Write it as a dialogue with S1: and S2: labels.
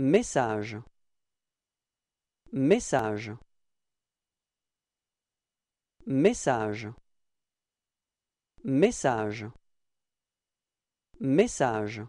S1: Message Message Message Message Message